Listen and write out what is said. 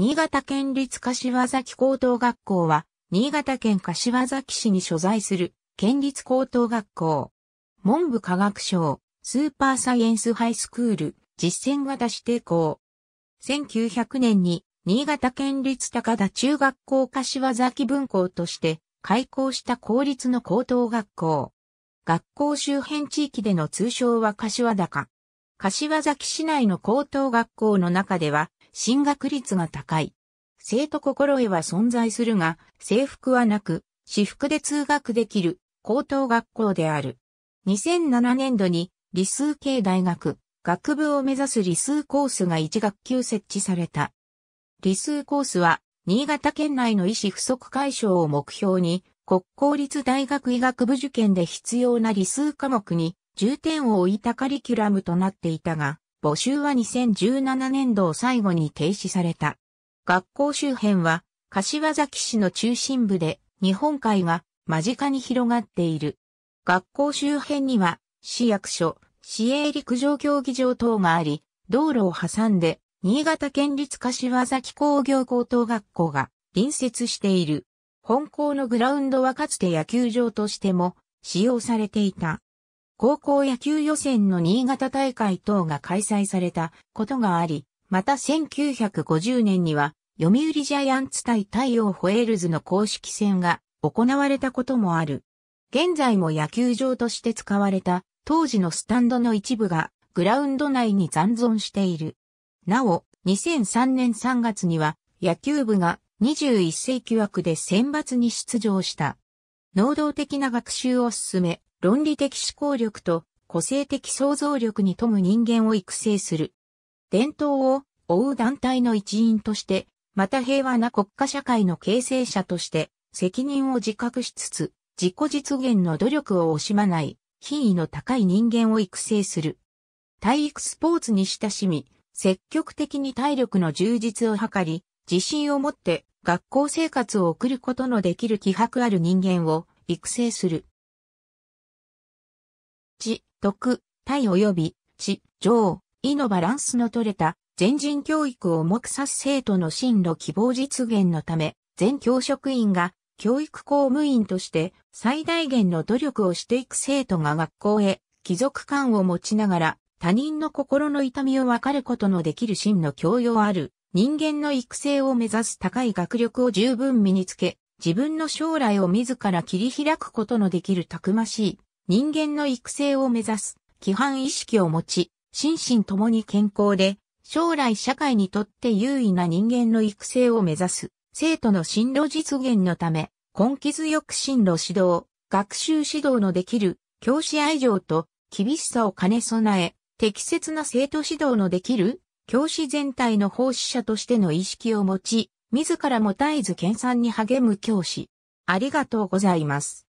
新潟県立柏崎高等学校は、新潟県柏崎市に所在する県立高等学校。文部科学省、スーパーサイエンスハイスクール、実践型指定校。1900年に、新潟県立高田中学校柏崎分校として開校した公立の高等学校。学校周辺地域での通称は柏高。柏崎市内の高等学校の中では進学率が高い。生徒心得は存在するが、制服はなく、私服で通学できる高等学校である。2007年度に理数系大学、学部を目指す理数コースが1学級設置された。理数コースは、新潟県内の医師不足解消を目標に、国公立大学医学部受験で必要な理数科目に重点を置いたカリキュラムとなっていたが、募集は2017年度を最後に停止された。学校周辺は、柏崎市の中心部で、日本海が間近に広がっている。学校周辺には、市役所、市営陸上競技場等があり、道路を挟んで、新潟県立柏崎工業高等学校が隣接している。本校のグラウンドはかつて野球場としても使用されていた。高校野球予選の新潟大会等が開催されたことがあり、また1950年には、読売ジャイアンツ対太陽ホエールズの公式戦が行われたこともある。現在も野球場として使われた当時のスタンドの一部がグラウンド内に残存している。なお、2003年3月には野球部が21世紀枠で選抜に出場した。能動的な学習を進め、論理的思考力と個性的想像力に富む人間を育成する。伝統を追う団体の一員として、また平和な国家社会の形成者として、責任を自覚しつつ、自己実現の努力を惜しまない、品位の高い人間を育成する。体育スポーツに親しみ、積極的に体力の充実を図り、自信を持って学校生活を送ることのできる気迫ある人間を育成する。血、徳、体及び、血、情、意のバランスの取れた、全人教育を重く指す生徒の進路希望実現のため、全教職員が、教育公務員として最大限の努力をしていく生徒が学校へ帰属感を持ちながら他人の心の痛みを分かることのできる真の教養ある人間の育成を目指す高い学力を十分身につけ自分の将来を自ら切り開くことのできるたくましい人間の育成を目指す、規範意識を持ち、心身ともに健康で、将来社会にとって優位な人間の育成を目指す、生徒の進路実現のため、根気強く進路指導、学習指導のできる、教師愛情と厳しさを兼ね備え、適切な生徒指導のできる、教師全体の奉仕者としての意識を持ち、自らも絶えず研鑽に励む教師。ありがとうございます。